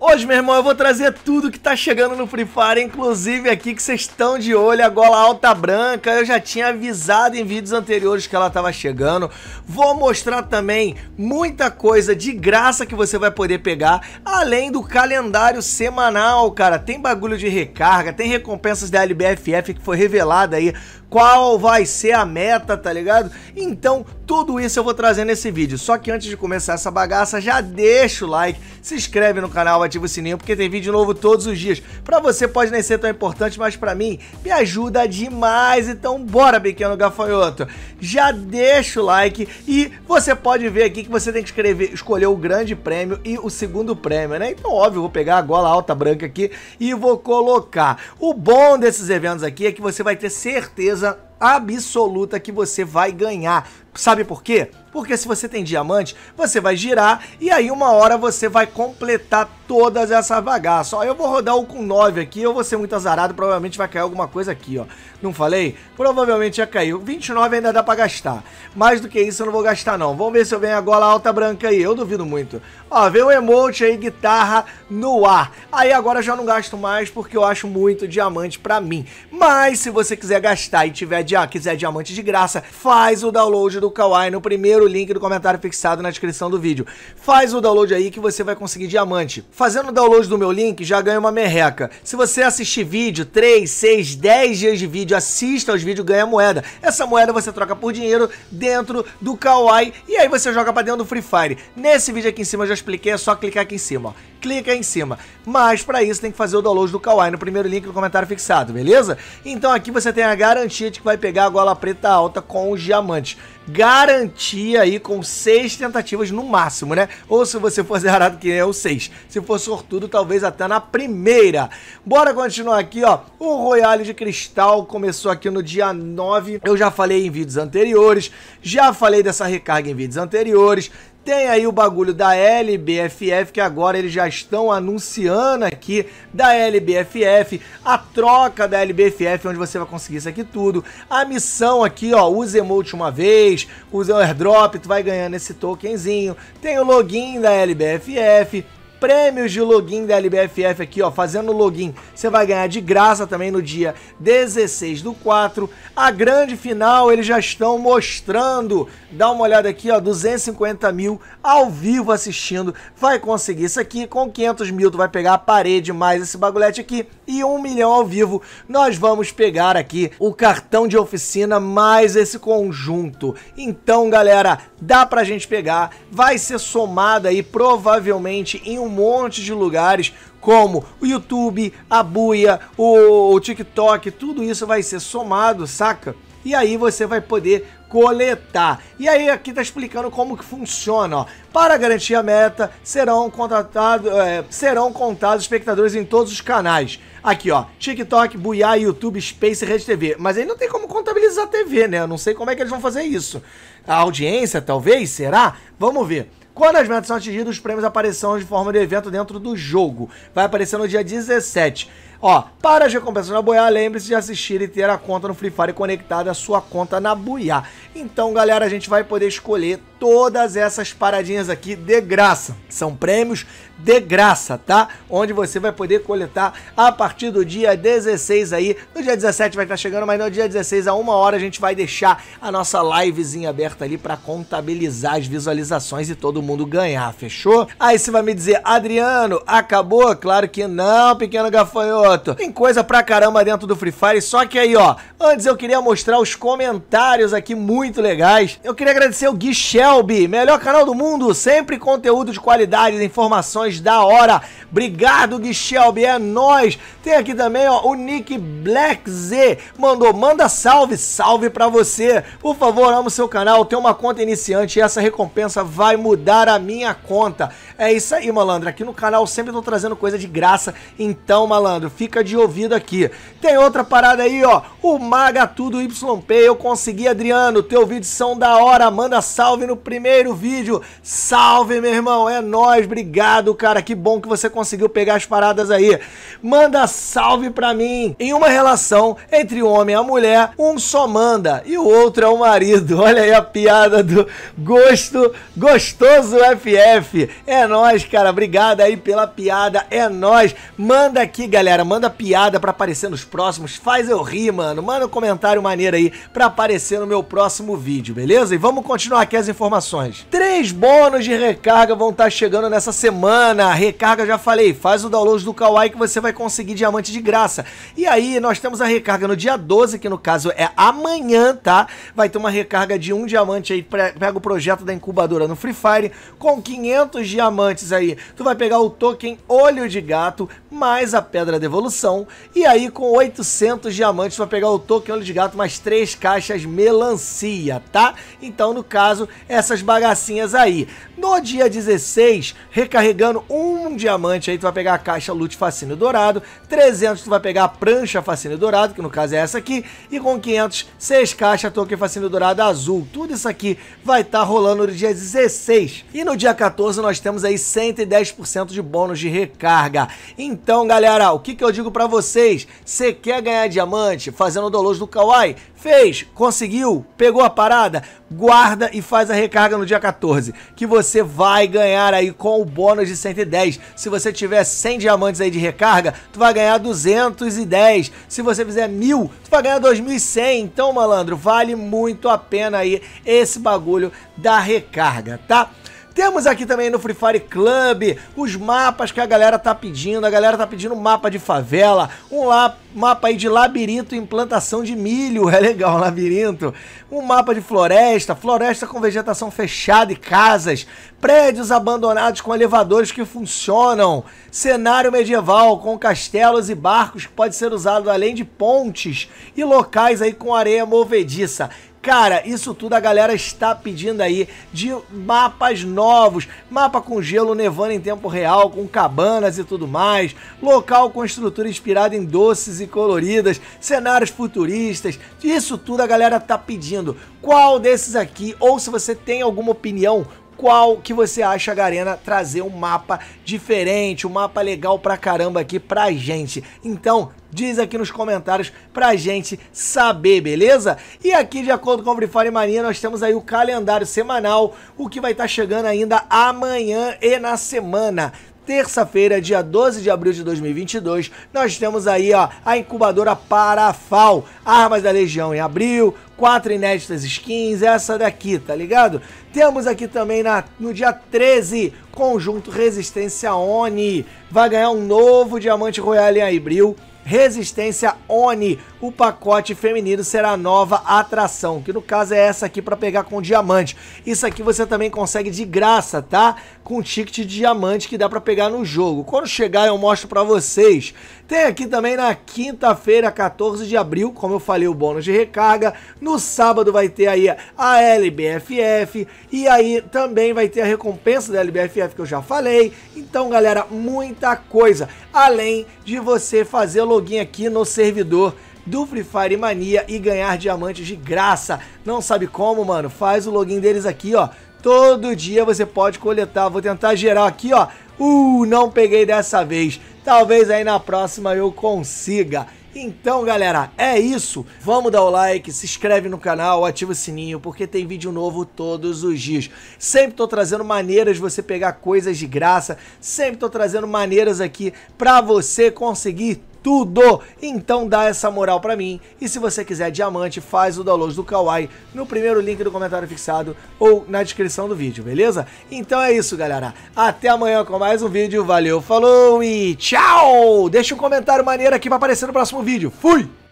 Hoje, meu irmão, eu vou trazer tudo que tá chegando no Free Fire, inclusive aqui que vocês estão de olho, a gola alta branca, eu já tinha avisado em vídeos anteriores que ela tava chegando. Vou mostrar também muita coisa de graça que você vai poder pegar, além do calendário semanal, cara. Tem bagulho de recarga, tem recompensas da LBFF que foi revelada aí qual vai ser a meta, tá ligado? Então, tudo isso eu vou trazer nesse vídeo. Só que antes de começar essa bagaça, já deixa o like, se inscreve no canal, ativa o sininho, porque tem vídeo novo todos os dias. Pra você pode nem ser tão importante, mas pra mim me ajuda demais. Então, bora, pequeno gafanhoto. Já deixa o like e você pode ver aqui que você tem que escrever, escolher o grande prêmio e o segundo prêmio, né? Então, óbvio, eu vou pegar a gola alta branca aqui e vou colocar. O bom desses eventos aqui é que você vai ter certeza certeza absoluta que você vai ganhar. Sabe por quê? Porque se você tem diamante, você vai girar e aí uma hora você vai completar todas essas bagaças. Ó, eu vou rodar o com 9 aqui, eu vou ser muito azarado, provavelmente vai cair alguma coisa aqui, ó. Não falei? Provavelmente já caiu. 29 ainda dá pra gastar. Mais do que isso eu não vou gastar não. Vamos ver se eu venho a gola alta branca aí, eu duvido muito. Ó, veio um emote aí, guitarra no ar. Aí agora eu já não gasto mais porque eu acho muito diamante pra mim. Mas se você quiser gastar e tiver, quiser diamante de graça, faz o download do do Kawai no primeiro link do comentário fixado na descrição do vídeo. Faz o download aí que você vai conseguir diamante. Fazendo o download do meu link, já ganha uma merreca. Se você assistir vídeo, 3, 6, 10 dias de vídeo, assista aos vídeos, ganha moeda. Essa moeda você troca por dinheiro dentro do Kawai e aí você joga pra dentro do Free Fire. Nesse vídeo aqui em cima eu já expliquei, é só clicar aqui em cima, ó. Clica aí em cima. Mas para isso tem que fazer o download do Kawai no primeiro link do comentário fixado, beleza? Então aqui você tem a garantia de que vai pegar a gola preta alta com os diamantes garantia aí com seis tentativas no máximo, né? Ou se você for zerado que é o seis. Se for sortudo, talvez até na primeira. Bora continuar aqui, ó. O Royale de Cristal começou aqui no dia 9. Eu já falei em vídeos anteriores, já falei dessa recarga em vídeos anteriores. Tem aí o bagulho da LBFF, que agora eles já estão anunciando aqui da LBFF, a troca da LBFF, onde você vai conseguir isso aqui tudo. A missão aqui, ó, usa emote uma vez, usa o airdrop, tu vai ganhando esse tokenzinho. Tem o login da LBFF, prêmios de login da LBFF aqui, ó, fazendo login, você vai ganhar de graça também no dia 16 do 4. A grande final eles já estão mostrando, dá uma olhada aqui, ó, 250 mil ao vivo assistindo, vai conseguir isso aqui, com 500 mil tu vai pegar a parede mais esse bagulhete aqui, e 1 milhão ao vivo, nós vamos pegar aqui o cartão de oficina mais esse conjunto. Então, galera, dá pra gente pegar, vai ser somado aí provavelmente em um monte de lugares, como o YouTube, a buia, o TikTok, tudo isso vai ser somado, saca? E aí você vai poder coletar. E aí aqui tá explicando como que funciona, ó. Para garantir a meta, serão, contratado, é, serão contados espectadores em todos os canais. Aqui, ó. TikTok, Buiá, YouTube, Space, Rede TV. Mas aí não tem como contabilizar a TV, né? Eu não sei como é que eles vão fazer isso. A audiência, talvez? Será? Vamos ver. Quando as metas são atingidas, os prêmios aparecerão de forma de evento dentro do jogo. Vai aparecer no dia 17. Ó, para as recompensas na Boiá, lembre-se de assistir e ter a conta no Free Fire conectada à sua conta na Boiá. Então, galera, a gente vai poder escolher todas essas paradinhas aqui de graça. São prêmios de graça, tá? Onde você vai poder coletar a partir do dia 16 aí. No dia 17 vai estar chegando, mas no dia 16 a uma hora a gente vai deixar a nossa livezinha aberta ali para contabilizar as visualizações e todo mundo ganhar, fechou? Aí você vai me dizer, Adriano, acabou? Claro que não, pequeno gafanhoto garoto. Tem coisa pra caramba dentro do Free Fire, só que aí, ó, antes eu queria mostrar os comentários aqui muito legais. Eu queria agradecer o Gui Shelby, melhor canal do mundo, sempre conteúdo de qualidade, informações da hora. Obrigado, Gui Shelby, é nóis. Tem aqui também, ó, o Nick Black Z, mandou, manda salve, salve pra você. Por favor, amo seu canal, tem uma conta iniciante e essa recompensa vai mudar a minha conta. É isso aí, malandro, aqui no canal sempre tô trazendo coisa de graça, então, malandro, fica de ouvido aqui. Tem outra parada aí, ó. O Maga Tudo YP, eu consegui, Adriano. Teu vídeo são da hora. Manda salve no primeiro vídeo. Salve, meu irmão. É nóis, obrigado, cara. Que bom que você conseguiu pegar as paradas aí. Manda salve pra mim. Em uma relação entre o homem e a mulher, um só manda e o outro é o marido. Olha aí a piada do gosto, gostoso FF. É nóis, cara. Obrigado aí pela piada. É nóis. Manda aqui, galera manda piada para aparecer nos próximos, faz eu rir, mano. Manda um comentário maneiro aí para aparecer no meu próximo vídeo, beleza? E vamos continuar aqui as informações. Três bônus de recarga vão estar tá chegando nessa semana. Recarga, já falei, faz o download do Kawaii que você vai conseguir diamante de graça. E aí, nós temos a recarga no dia 12, que no caso é amanhã, tá? Vai ter uma recarga de um diamante aí, pega o projeto da incubadora no Free Fire, com 500 diamantes aí. Tu vai pegar o token Olho de Gato, mais a Pedra Devolutiva evolução. E aí, com 800 diamantes para pegar o token olho de gato, mais 3 caixas melancia, tá? Então, no caso, essas bagacinhas aí. No dia 16, recarregando um diamante aí, tu vai pegar a caixa Lute Fascínio Dourado. 300, tu vai pegar a prancha Fascínio Dourado, que no caso é essa aqui. E com 500, 6 caixas token Fascínio Dourado azul. Tudo isso aqui vai estar tá rolando no dia 16. E no dia 14, nós temos aí 110% de bônus de recarga. Então, galera, o que, que eu eu digo para vocês. Você quer ganhar diamante fazendo o download do Kawaii? Fez, conseguiu, pegou a parada, guarda e faz a recarga no dia 14, que você vai ganhar aí com o bônus de 110. Se você tiver 100 diamantes aí de recarga, tu vai ganhar 210. Se você fizer mil, tu vai ganhar 2100. Então, malandro, vale muito a pena aí esse bagulho da recarga, tá? Temos aqui também no Free Fire Club os mapas que a galera tá pedindo. A galera tá pedindo mapa de favela, um lá, mapa aí de labirinto e implantação de milho. É legal, um labirinto. Um mapa de floresta, floresta com vegetação fechada e casas, prédios abandonados com elevadores que funcionam, cenário medieval com castelos e barcos que pode ser usado além de pontes e locais aí com areia movediça. Cara, isso tudo a galera está pedindo aí de mapas novos, mapa com gelo nevando em tempo real, com cabanas e tudo mais, local com estrutura inspirada em doces e coloridas, cenários futuristas. Isso tudo a galera tá pedindo. Qual desses aqui ou se você tem alguma opinião, qual que você acha a Garena trazer um mapa diferente, um mapa legal pra caramba aqui pra gente. Então, Diz aqui nos comentários pra gente saber, beleza? E aqui, de acordo com o Free Fire Mania, nós temos aí o calendário semanal, o que vai estar tá chegando ainda amanhã e na semana terça-feira, dia 12 de abril de 2022, nós temos aí ó, a incubadora Parafal, Armas da Legião em abril, quatro inéditas skins, essa daqui, tá ligado? Temos aqui também na, no dia 13, Conjunto Resistência ONI, vai ganhar um novo Diamante Royale em abril, Resistência Oni. O pacote feminino será a nova atração, que no caso é essa aqui para pegar com diamante. Isso aqui você também consegue de graça, tá? Com ticket de diamante que dá para pegar no jogo. Quando chegar eu mostro para vocês. Tem aqui também na quinta-feira, 14 de abril, como eu falei, o bônus de recarga. No sábado vai ter aí a LBFF e aí também vai ter a recompensa da LBFF que eu já falei. Então, galera, muita coisa. Além de você fazer login aqui no servidor do Free Fire Mania e ganhar diamantes de graça. Não sabe como, mano? Faz o login deles aqui, ó. Todo dia você pode coletar. Vou tentar gerar aqui, ó. Uh, não peguei dessa vez. Talvez aí na próxima eu consiga. Então, galera, é isso. Vamos dar o like, se inscreve no canal, ativa o sininho, porque tem vídeo novo todos os dias. Sempre tô trazendo maneiras de você pegar coisas de graça, sempre tô trazendo maneiras aqui para você conseguir tudo. Então dá essa moral para mim. E se você quiser diamante, faz o download do Kawaii no primeiro link do comentário fixado ou na descrição do vídeo, beleza? Então é isso, galera. Até amanhã com mais um vídeo. Valeu, falou e tchau! Deixa um comentário maneiro aqui para aparecer no próximo vídeo. Fui!